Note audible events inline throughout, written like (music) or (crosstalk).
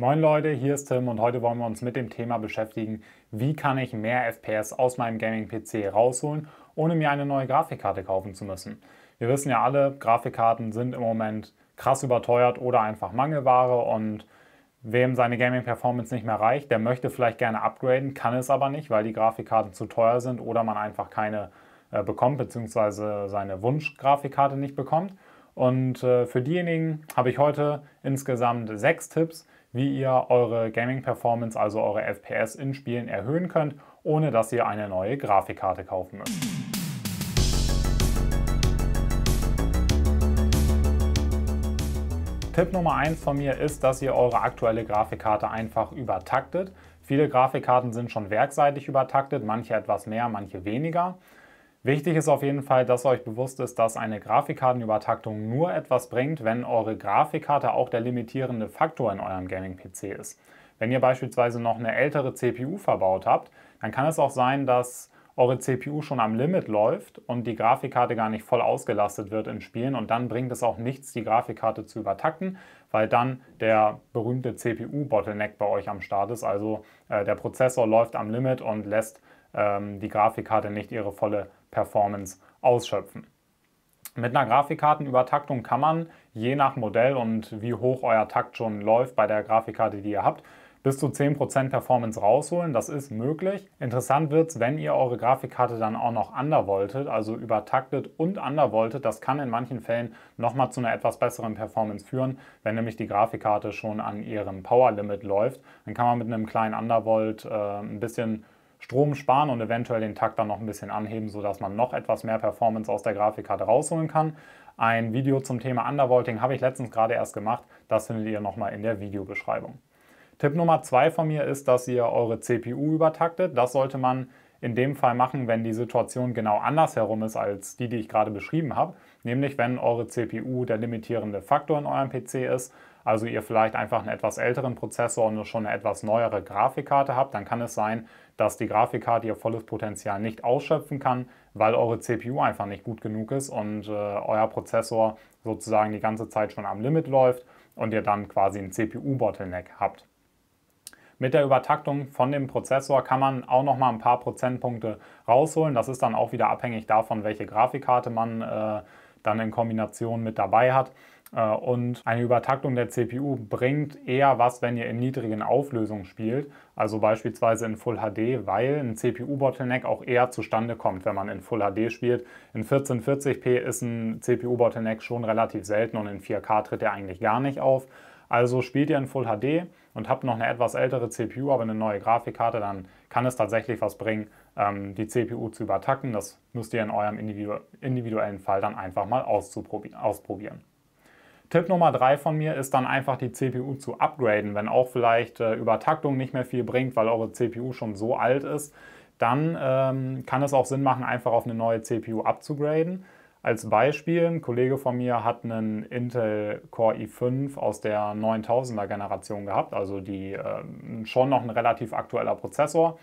Moin Leute, hier ist Tim und heute wollen wir uns mit dem Thema beschäftigen, wie kann ich mehr FPS aus meinem Gaming-PC rausholen, ohne mir eine neue Grafikkarte kaufen zu müssen. Wir wissen ja alle, Grafikkarten sind im Moment krass überteuert oder einfach Mangelware und wem seine Gaming-Performance nicht mehr reicht, der möchte vielleicht gerne upgraden, kann es aber nicht, weil die Grafikkarten zu teuer sind oder man einfach keine äh, bekommt, beziehungsweise seine Wunsch-Grafikkarte nicht bekommt. Und äh, für diejenigen habe ich heute insgesamt sechs Tipps, wie ihr eure Gaming-Performance, also eure FPS in Spielen erhöhen könnt, ohne dass ihr eine neue Grafikkarte kaufen müsst. Tipp Nummer 1 von mir ist, dass ihr eure aktuelle Grafikkarte einfach übertaktet. Viele Grafikkarten sind schon werkseitig übertaktet, manche etwas mehr, manche weniger. Wichtig ist auf jeden Fall, dass euch bewusst ist, dass eine Grafikkartenübertaktung nur etwas bringt, wenn eure Grafikkarte auch der limitierende Faktor in eurem Gaming-PC ist. Wenn ihr beispielsweise noch eine ältere CPU verbaut habt, dann kann es auch sein, dass eure CPU schon am Limit läuft und die Grafikkarte gar nicht voll ausgelastet wird in Spielen und dann bringt es auch nichts, die Grafikkarte zu übertakten, weil dann der berühmte CPU-Bottleneck bei euch am Start ist. Also äh, der Prozessor läuft am Limit und lässt ähm, die Grafikkarte nicht ihre volle Performance ausschöpfen. Mit einer Grafikkartenübertaktung kann man, je nach Modell und wie hoch euer Takt schon läuft bei der Grafikkarte, die ihr habt, bis zu 10% Performance rausholen. Das ist möglich. Interessant wird es, wenn ihr eure Grafikkarte dann auch noch undervoltet, also übertaktet und undervoltet. Das kann in manchen Fällen nochmal zu einer etwas besseren Performance führen, wenn nämlich die Grafikkarte schon an ihrem Powerlimit läuft. Dann kann man mit einem kleinen Undervolt äh, ein bisschen Strom sparen und eventuell den Takt dann noch ein bisschen anheben, sodass man noch etwas mehr Performance aus der Grafikkarte rausholen kann. Ein Video zum Thema Undervolting habe ich letztens gerade erst gemacht, das findet ihr nochmal in der Videobeschreibung. Tipp Nummer zwei von mir ist, dass ihr eure CPU übertaktet. Das sollte man in dem Fall machen, wenn die Situation genau andersherum ist als die, die ich gerade beschrieben habe, nämlich wenn eure CPU der limitierende Faktor in eurem PC ist, also ihr vielleicht einfach einen etwas älteren Prozessor und schon eine etwas neuere Grafikkarte habt, dann kann es sein, dass die Grafikkarte ihr volles Potenzial nicht ausschöpfen kann, weil eure CPU einfach nicht gut genug ist und äh, euer Prozessor sozusagen die ganze Zeit schon am Limit läuft und ihr dann quasi einen CPU-Bottleneck habt. Mit der Übertaktung von dem Prozessor kann man auch noch mal ein paar Prozentpunkte rausholen. Das ist dann auch wieder abhängig davon, welche Grafikkarte man äh, dann in Kombination mit dabei hat. Äh, und eine Übertaktung der CPU bringt eher was, wenn ihr in niedrigen Auflösungen spielt, also beispielsweise in Full HD, weil ein CPU-Bottleneck auch eher zustande kommt, wenn man in Full HD spielt. In 1440p ist ein CPU-Bottleneck schon relativ selten und in 4K tritt er eigentlich gar nicht auf. Also spielt ihr in Full HD und habt noch eine etwas ältere CPU, aber eine neue Grafikkarte, dann kann es tatsächlich was bringen, ähm, die CPU zu übertacken. Das müsst ihr in eurem individuellen Fall dann einfach mal ausprobieren. Tipp Nummer drei von mir ist dann einfach die CPU zu upgraden. Wenn auch vielleicht äh, Übertaktung nicht mehr viel bringt, weil eure CPU schon so alt ist, dann ähm, kann es auch Sinn machen, einfach auf eine neue CPU abzugraden. Als Beispiel, ein Kollege von mir hat einen Intel Core i5 aus der 9000er Generation gehabt, also die, ähm, schon noch ein relativ aktueller Prozessor,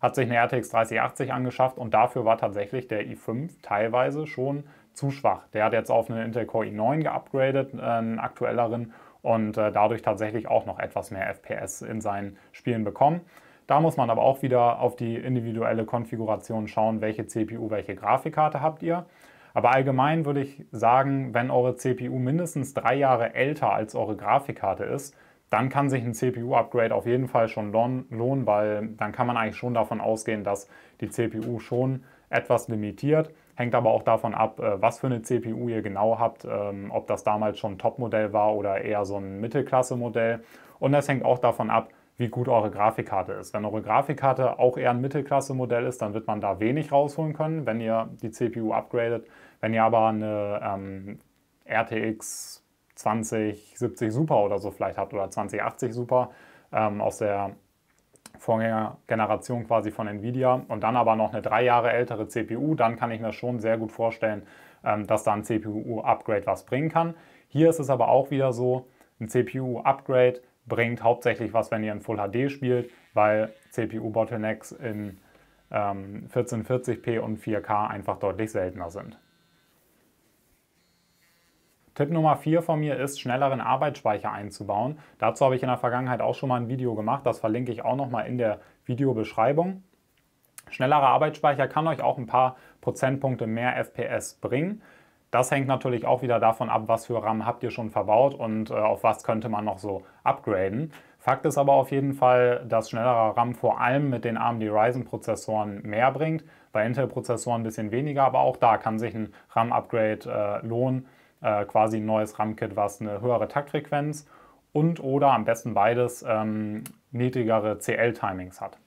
hat sich eine RTX 3080 angeschafft und dafür war tatsächlich der i5 teilweise schon zu schwach. Der hat jetzt auf einen Intel Core i9 geupgradet, äh, einen aktuelleren, und äh, dadurch tatsächlich auch noch etwas mehr FPS in seinen Spielen bekommen. Da muss man aber auch wieder auf die individuelle Konfiguration schauen, welche CPU, welche Grafikkarte habt ihr. Aber allgemein würde ich sagen, wenn eure CPU mindestens drei Jahre älter als eure Grafikkarte ist, dann kann sich ein CPU-Upgrade auf jeden Fall schon lohnen, weil dann kann man eigentlich schon davon ausgehen, dass die CPU schon etwas limitiert. Hängt aber auch davon ab, äh, was für eine CPU ihr genau habt, ähm, ob das damals schon ein Top-Modell war oder eher so ein Mittelklasse-Modell. Und das hängt auch davon ab, wie gut eure Grafikkarte ist. Wenn eure Grafikkarte auch eher ein Mittelklasse-Modell ist, dann wird man da wenig rausholen können, wenn ihr die CPU upgradet. Wenn ihr aber eine ähm, RTX 2070 Super oder so vielleicht habt oder 2080 Super ähm, aus der Vorgängergeneration quasi von Nvidia und dann aber noch eine drei Jahre ältere CPU, dann kann ich mir schon sehr gut vorstellen, ähm, dass da ein CPU-Upgrade was bringen kann. Hier ist es aber auch wieder so, ein CPU-Upgrade bringt hauptsächlich was, wenn ihr in Full HD spielt, weil CPU-Bottlenecks in 1440p ähm, und 4K einfach deutlich seltener sind. Tipp Nummer 4 von mir ist, schnelleren Arbeitsspeicher einzubauen. Dazu habe ich in der Vergangenheit auch schon mal ein Video gemacht, das verlinke ich auch nochmal in der Videobeschreibung. Schnellerer Arbeitsspeicher kann euch auch ein paar Prozentpunkte mehr FPS bringen. Das hängt natürlich auch wieder davon ab, was für RAM habt ihr schon verbaut und äh, auf was könnte man noch so upgraden. Fakt ist aber auf jeden Fall, dass schnellerer RAM vor allem mit den AMD Ryzen Prozessoren mehr bringt, bei Intel Prozessoren ein bisschen weniger, aber auch da kann sich ein RAM-Upgrade äh, lohnen, äh, quasi ein neues RAM-Kit, was eine höhere Taktfrequenz und oder am besten beides ähm, niedrigere CL-Timings hat.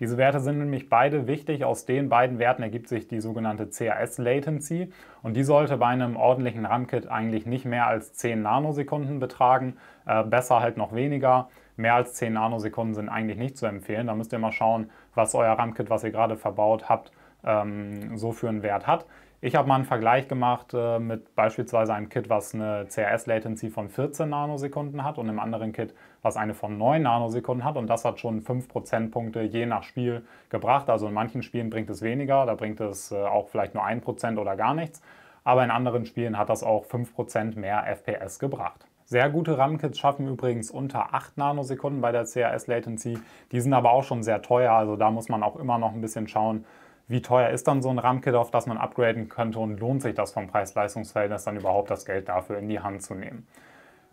Diese Werte sind nämlich beide wichtig. Aus den beiden Werten ergibt sich die sogenannte CAS-Latency und die sollte bei einem ordentlichen RAM-Kit eigentlich nicht mehr als 10 Nanosekunden betragen, äh, besser halt noch weniger. Mehr als 10 Nanosekunden sind eigentlich nicht zu empfehlen. Da müsst ihr mal schauen, was euer RAM-Kit, was ihr gerade verbaut habt, ähm, so für einen Wert hat. Ich habe mal einen Vergleich gemacht äh, mit beispielsweise einem Kit, was eine CRS-Latency von 14 Nanosekunden hat und einem anderen Kit, was eine von 9 Nanosekunden hat. Und das hat schon 5 Prozentpunkte je nach Spiel gebracht. Also in manchen Spielen bringt es weniger, da bringt es äh, auch vielleicht nur 1 Prozent oder gar nichts. Aber in anderen Spielen hat das auch 5 Prozent mehr FPS gebracht. Sehr gute RAM-Kits schaffen übrigens unter 8 Nanosekunden bei der CRS-Latency. Die sind aber auch schon sehr teuer, also da muss man auch immer noch ein bisschen schauen, wie teuer ist dann so ein RAM-Kit, auf das man upgraden könnte und lohnt sich das vom preis leistungsverhältnis dann überhaupt das Geld dafür in die Hand zu nehmen?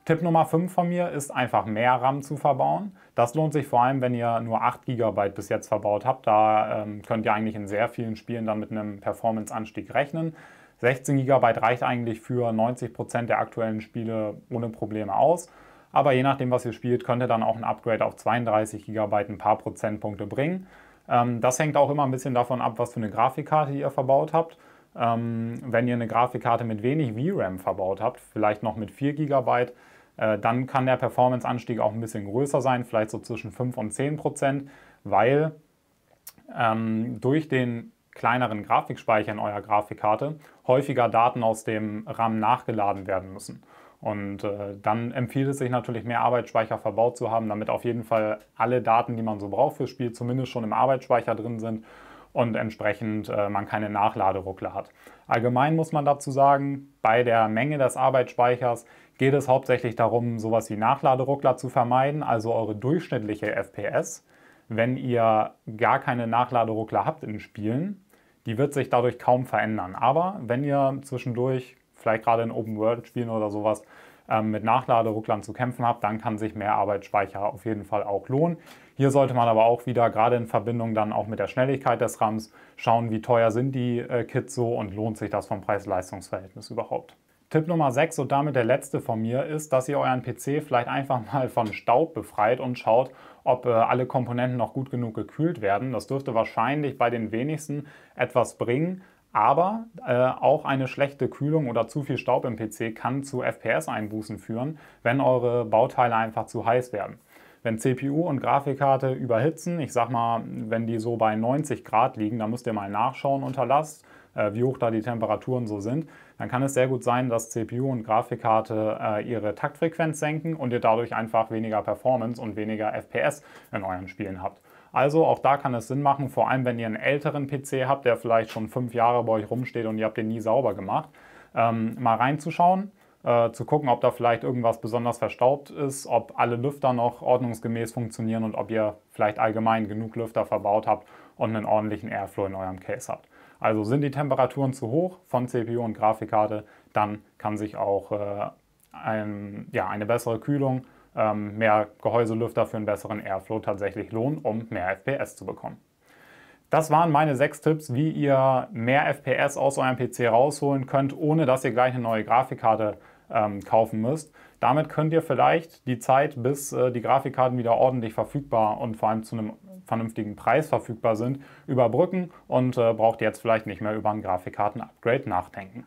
Tipp Nummer 5 von mir ist einfach mehr RAM zu verbauen. Das lohnt sich vor allem, wenn ihr nur 8 GB bis jetzt verbaut habt. Da ähm, könnt ihr eigentlich in sehr vielen Spielen dann mit einem Performance-Anstieg rechnen. 16 GB reicht eigentlich für 90% Prozent der aktuellen Spiele ohne Probleme aus. Aber je nachdem, was ihr spielt, könnt ihr dann auch ein Upgrade auf 32 GB ein paar Prozentpunkte bringen. Ähm, das hängt auch immer ein bisschen davon ab, was für eine Grafikkarte ihr verbaut habt. Ähm, wenn ihr eine Grafikkarte mit wenig VRAM verbaut habt, vielleicht noch mit 4 GB, äh, dann kann der Performance-Anstieg auch ein bisschen größer sein, vielleicht so zwischen 5 und 10 Prozent, weil ähm, durch den kleineren Grafikspeicher in eurer Grafikkarte häufiger Daten aus dem RAM nachgeladen werden müssen. Und äh, dann empfiehlt es sich natürlich, mehr Arbeitsspeicher verbaut zu haben, damit auf jeden Fall alle Daten, die man so braucht fürs Spiel, zumindest schon im Arbeitsspeicher drin sind und entsprechend äh, man keine Nachladeruckler hat. Allgemein muss man dazu sagen, bei der Menge des Arbeitsspeichers geht es hauptsächlich darum, sowas wie Nachladeruckler zu vermeiden, also eure durchschnittliche FPS. Wenn ihr gar keine Nachladeruckler habt in Spielen, die wird sich dadurch kaum verändern. Aber wenn ihr zwischendurch vielleicht gerade in Open-World-Spielen oder sowas ähm, mit Nachladerucklern zu kämpfen habt, dann kann sich mehr Arbeitsspeicher auf jeden Fall auch lohnen. Hier sollte man aber auch wieder gerade in Verbindung dann auch mit der Schnelligkeit des RAMs schauen, wie teuer sind die äh, Kits so und lohnt sich das vom Preis-Leistungs-Verhältnis überhaupt. Tipp Nummer 6 und damit der letzte von mir ist, dass ihr euren PC vielleicht einfach (laughs) mal von Staub befreit und schaut, ob äh, alle Komponenten noch gut genug gekühlt werden. Das dürfte wahrscheinlich bei den wenigsten etwas bringen, aber äh, auch eine schlechte Kühlung oder zu viel Staub im PC kann zu FPS-Einbußen führen, wenn eure Bauteile einfach zu heiß werden. Wenn CPU und Grafikkarte überhitzen, ich sag mal, wenn die so bei 90 Grad liegen, dann müsst ihr mal nachschauen unter Last, äh, wie hoch da die Temperaturen so sind, dann kann es sehr gut sein, dass CPU und Grafikkarte äh, ihre Taktfrequenz senken und ihr dadurch einfach weniger Performance und weniger FPS in euren Spielen habt. Also auch da kann es Sinn machen, vor allem wenn ihr einen älteren PC habt, der vielleicht schon fünf Jahre bei euch rumsteht und ihr habt den nie sauber gemacht, ähm, mal reinzuschauen. Äh, zu gucken, ob da vielleicht irgendwas besonders verstaubt ist, ob alle Lüfter noch ordnungsgemäß funktionieren und ob ihr vielleicht allgemein genug Lüfter verbaut habt und einen ordentlichen Airflow in eurem Case habt. Also sind die Temperaturen zu hoch von CPU und Grafikkarte, dann kann sich auch äh, ein, ja, eine bessere Kühlung ähm, mehr Gehäuselüfter für einen besseren Airflow tatsächlich lohnen, um mehr FPS zu bekommen. Das waren meine sechs Tipps, wie ihr mehr FPS aus eurem PC rausholen könnt, ohne dass ihr gleich eine neue Grafikkarte ähm, kaufen müsst. Damit könnt ihr vielleicht die Zeit, bis äh, die Grafikkarten wieder ordentlich verfügbar und vor allem zu einem vernünftigen Preis verfügbar sind, überbrücken und äh, braucht jetzt vielleicht nicht mehr über ein Grafikkarten-Upgrade nachdenken.